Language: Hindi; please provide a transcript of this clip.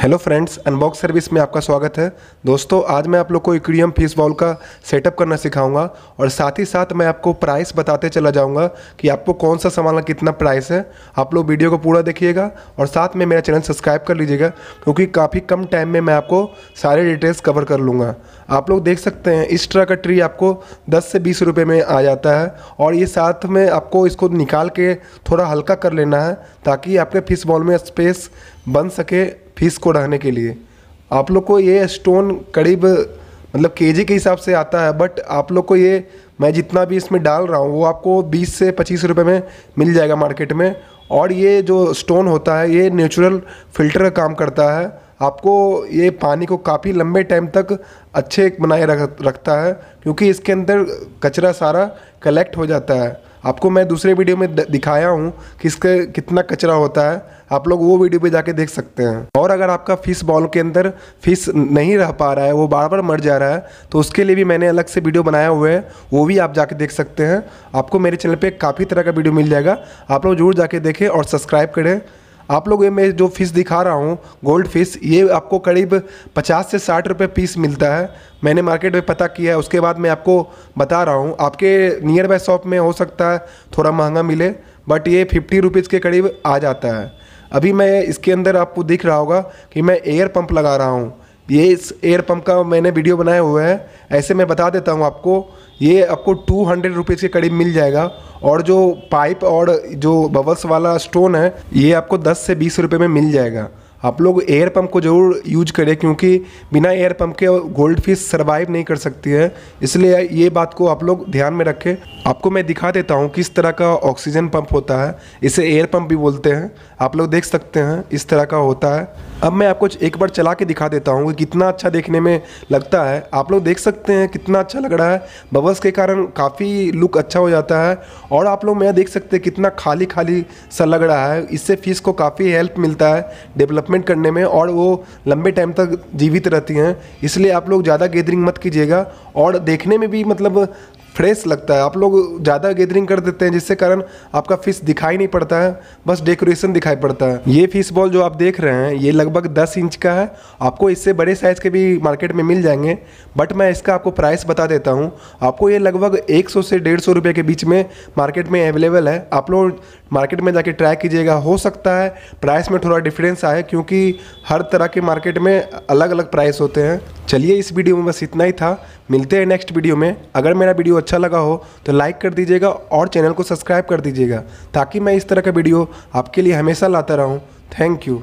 हेलो फ्रेंड्स अनबॉक्स सर्विस में आपका स्वागत है दोस्तों आज मैं आप लोग को इक्विडियम फीस बॉल का सेटअप करना सिखाऊंगा और साथ ही साथ मैं आपको प्राइस बताते चला जाऊंगा कि आपको कौन सा सामान का कितना प्राइस है आप लोग वीडियो को पूरा देखिएगा और साथ में मेरा चैनल सब्सक्राइब कर लीजिएगा क्योंकि काफ़ी कम टाइम में मैं आपको सारे डिटेल्स कवर कर लूँगा आप लोग देख सकते हैं इस तरह का ट्री आपको दस से बीस रुपये में आ जाता है और ये साथ में आपको इसको निकाल के थोड़ा हल्का कर लेना है ताकि आपके फिश बॉल में स्पेस बन सके फीस को रहने के लिए आप लोग को ये स्टोन करीब मतलब केजी के हिसाब से आता है बट आप लोग को ये मैं जितना भी इसमें डाल रहा हूँ वो आपको 20 से 25 रुपए में मिल जाएगा मार्केट में और ये जो स्टोन होता है ये नेचुरल फिल्टर का काम करता है आपको ये पानी को काफ़ी लंबे टाइम तक अच्छे बनाए रख रखता है क्योंकि इसके अंदर कचरा सारा कलेक्ट हो जाता है आपको मैं दूसरे वीडियो में दिखाया हूँ कि इसका कितना कचरा होता है आप लोग वो वीडियो पे जाके देख सकते हैं और अगर आपका फ़िश बॉल के अंदर फ़िश नहीं रह पा रहा है वो बार बार मर जा रहा है तो उसके लिए भी मैंने अलग से वीडियो बनाया हुआ है वो भी आप जाके देख सकते हैं आपको मेरे चैनल पर काफ़ी तरह का वीडियो मिल जाएगा आप लोग जरूर जाके देखें और सब्सक्राइब करें आप लोग ये मैं जो फ़िश दिखा रहा हूँ गोल्ड फिश ये आपको करीब पचास से साठ रुपये पीस मिलता है मैंने मार्केट में पता किया है उसके बाद मैं आपको बता रहा हूँ आपके नियर बाय शॉप में हो सकता है थोड़ा महंगा मिले बट ये फिफ्टी रुपीज़ के करीब आ जाता है अभी मैं इसके अंदर आपको दिख रहा होगा कि मैं एयर पंप लगा रहा हूँ ये इस एयर पंप का मैंने वीडियो बनाया हुआ है ऐसे मैं बता देता हूँ आपको ये आपको टू हंड्रेड रुपीज़ के करीब मिल जाएगा और जो पाइप और जो बबल्स वाला स्टोन है ये आपको दस से बीस रुपये में मिल जाएगा आप लोग एयर पंप को ज़रूर यूज करें क्योंकि बिना एयर पंप के गोल्ड फिश सर्वाइव नहीं कर सकती है इसलिए ये बात को आप लोग ध्यान में रखें आपको मैं दिखा देता हूँ किस तरह का ऑक्सीजन पंप होता है इसे एयर पंप भी बोलते हैं आप लोग देख सकते हैं इस तरह का होता है अब मैं आपको एक बार चला के दिखा देता हूँ कि कितना अच्छा देखने में लगता है आप लोग देख सकते हैं कितना अच्छा लग रहा है बबल्स के कारण काफ़ी लुक अच्छा हो जाता है और आप लोग मैं देख सकते हैं कितना खाली खाली सा लग रहा है इससे फीस को काफ़ी हेल्प मिलता है डेवलपमेंट करने में और वो लंबे टाइम तक जीवित रहती हैं इसलिए आप लोग ज़्यादा गैदरिंग मत कीजिएगा और देखने में भी मतलब फ्रेश लगता है आप लोग ज़्यादा गैदरिंग कर देते हैं जिससे कारण आपका फिश दिखाई नहीं पड़ता है बस डेकोरेशन दिखाई पड़ता है ये फिश बॉल जो आप देख रहे हैं ये लगभग दस इंच का है आपको इससे बड़े साइज़ के भी मार्केट में मिल जाएंगे बट मैं इसका आपको प्राइस बता देता हूँ आपको ये लगभग एक सौ से डेढ़ सौ रुपये के बीच में मार्केट में अवेलेबल है आप लोग मार्केट में जाके ट्राई कीजिएगा हो सकता है प्राइस में थोड़ा डिफरेंस आए क्योंकि हर तरह के मार्केट में अलग अलग प्राइस होते हैं चलिए इस वीडियो में बस इतना ही था मिलते हैं नेक्स्ट वीडियो में अगर मेरा वीडियो अच्छा लगा हो तो लाइक कर दीजिएगा और चैनल को सब्सक्राइब कर दीजिएगा ताकि मैं इस तरह का वीडियो आपके लिए हमेशा लाता रहूँ थैंक यू